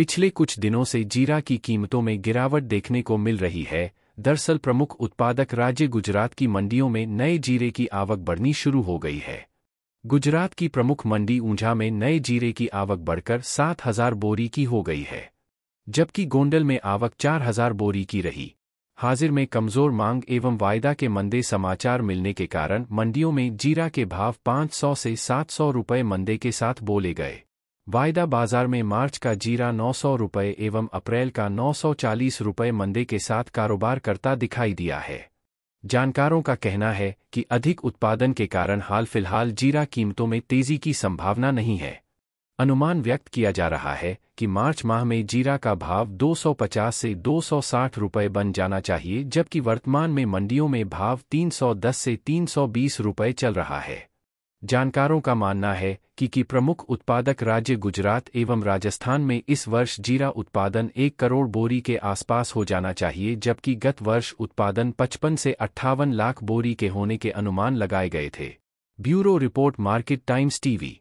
पिछले कुछ दिनों से जीरा की कीमतों में गिरावट देखने को मिल रही है दरअसल प्रमुख उत्पादक राज्य गुजरात की मंडियों में नए जीरे की आवक बढ़नी शुरू हो गई है गुजरात की प्रमुख मंडी ऊंझा में नए जीरे की आवक बढ़कर सात हजार बोरी की हो गई है जबकि गोंडल में आवक चार हजार बोरी की रही हाजिर में कमजोर मांग एवं वायदा के मंदे समाचार मिलने के कारण मंडियों में जीरा के भाव 500 से 700 रुपए मंदे के साथ बोले गए वायदा बाजार में मार्च का जीरा नौ सौ रुपये एवं अप्रैल का नौ सौ चालीस रुपये मंदे के साथ कारोबार करता दिखाई दिया है जानकारों का कहना है कि अधिक उत्पादन के कारण हाल फिलहाल जीरा कीमतों में तेजी की संभावना नहीं है अनुमान व्यक्त किया जा रहा है कि मार्च माह में जीरा का भाव 250 से 260 रुपए बन जाना चाहिए जबकि वर्तमान में मंडियों में भाव 310 से 320 रुपए चल रहा है जानकारों का मानना है कि की प्रमुख उत्पादक राज्य गुजरात एवं राजस्थान में इस वर्ष जीरा उत्पादन एक करोड़ बोरी के आसपास हो जाना चाहिए जबकि गत वर्ष उत्पादन 55 से अट्ठावन लाख बोरी के होने के अनुमान लगाए गए थे bureau report Market Times TV